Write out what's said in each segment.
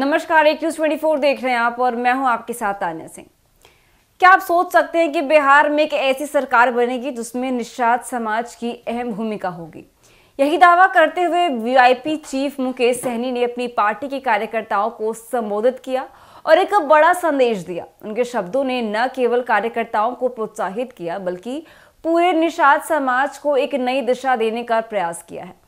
नमस्कार एक news twenty four देख रहे हैं आप और मैं हूं आपके साथ तान्या सिंह क्या आप सोच सकते हैं कि बिहार में एक ऐसी सरकार बनेगी जिसमें निषाद समाज की अहम भूमिका होगी यही दावा करते हुए वीआईपी चीफ मुकेश सहनी ने अपनी पार्टी के कार्यकर्ताओं को संबोधित किया और एक बड़ा संदेश दिया उनके शब्दों ने न केवल कार्यकर्ताओं को प्रोत्साहित किया बल्कि पूरे निषाद समाज को एक नई दिशा देने का प्रयास किया है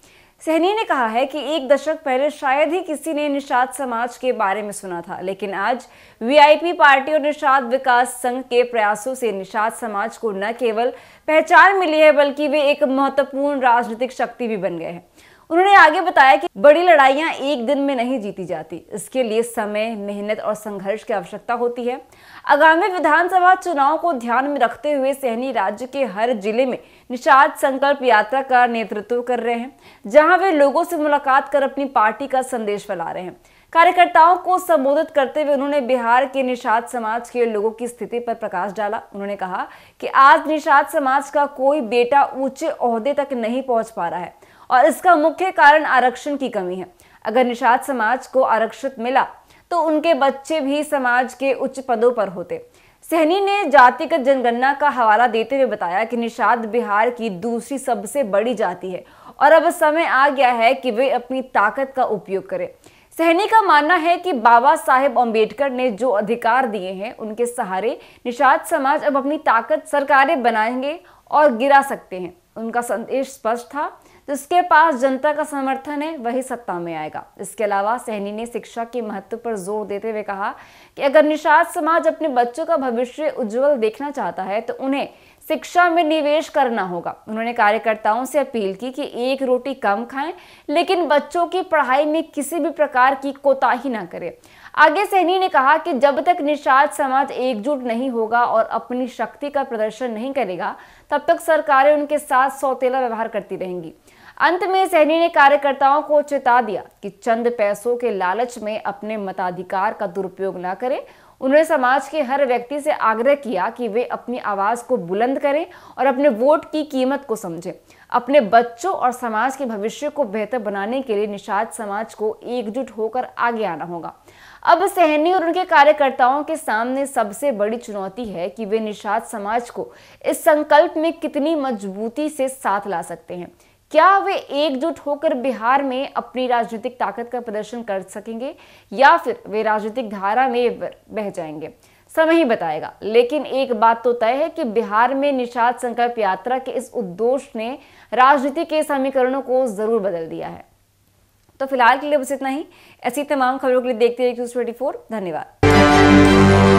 सहनी ने कहा है कि एक दशक पहले शायद ही किसी ने निषाद समाज के बारे में सुना था लेकिन आज वीआईपी पार्टी और निषाद विकास संघ के प्रयासों से निषाद समाज को न केवल पहचान मिली है बल्कि वे एक महत्वपूर्ण राजनीतिक शक्ति भी बन गए हैं उन्होंने आगे बताया कि बड़ी लड़ाइया एक दिन में नहीं जीती जाती इसके लिए समय मेहनत और संघर्ष की आवश्यकता होती है आगामी विधानसभा चुनाव को ध्यान में रखते हुए सहनी राज्य के हर जिले में निषाद संकल्प यात्रा का नेतृत्व कर रहे हैं जहां वे लोगों से मुलाकात कर अपनी पार्टी का संदेश फैला रहे हैं कार्यकर्ताओं को संबोधित करते हुए उन्होंने बिहार के निषाद समाज के लोगों की स्थिति पर प्रकाश डाला उन्होंने कहा कि आज निषाद समाज का कोई बेटा ऊंचे ओहदे तक नहीं पहुंच पा रहा है और इसका मुख्य कारण आरक्षण की कमी है अगर निषाद समाज को आरक्षित मिला तो उनके बच्चे भी समाज के उच्च पदों पर होते सहनी ने जातिगत जनगणना का हवाला देते हुए बताया कि निषाद बिहार की दूसरी सबसे बड़ी जाति है और अब समय आ गया है कि वे अपनी ताकत का उपयोग करें सहनी का मानना है कि बाबा साहेब अम्बेडकर ने जो अधिकार दिए हैं उनके सहारे निषाद समाज अब अपनी ताकत सरकारें बनाएंगे और गिरा सकते हैं उनका संदेश स्पष्ट था जिसके पास जनता का समर्थन है वही सत्ता में आएगा इसके अलावा सहनी ने शिक्षा के महत्व पर जोर देते हुए कहा कि अगर निषाद समाज अपने बच्चों का भविष्य उज्जवल देखना चाहता है तो उन्हें शिक्षा में निवेश करना होगा उन्होंने कार्यकर्ताओं से अपील की कि एक रोटी कम खाएं लेकिन बच्चों की पढ़ाई में किसी भी प्रकार की कोताही ना करें आगे सैनी ने कहा कि जब तक निषाद समाज एकजुट नहीं होगा और अपनी शक्ति का प्रदर्शन नहीं करेगा तब तक सरकारें उनके साथ सौतेला व्यवहार करती रहेंगी अंत में सहनी ने कार्यकर्ताओं को चेता दिया कि चंद पैसों के लालच में अपने मताधिकार का दुरुपयोग न करें उन्होंने समाज के हर व्यक्ति से आग्रह किया कि वे अपनी आवाज़ को बुलंद करें और अपने वोट की कीमत को समझें अपने बच्चों और समाज के भविष्य को बेहतर बनाने के लिए निषाद समाज को एकजुट होकर आगे आना होगा अब सहनी और उनके कार्यकर्ताओं के सामने सबसे बड़ी चुनौती है कि वे निषाद समाज को इस संकल्प में कितनी मजबूती से साथ ला सकते हैं क्या वे एकजुट होकर बिहार में अपनी राजनीतिक ताकत का प्रदर्शन कर सकेंगे या फिर वे राजनीतिक धारा में बह जाएंगे समय ही बताएगा लेकिन एक बात तो तय है कि बिहार में निषाद संकल्प यात्रा के इस उद्देश्य ने राजनीति के समीकरणों को जरूर बदल दिया है तो फिलहाल के लिए बस इतना ही ऐसी तमाम खबरों के लिए देखते रहिए न्यूज़ ट्वेंटी धन्यवाद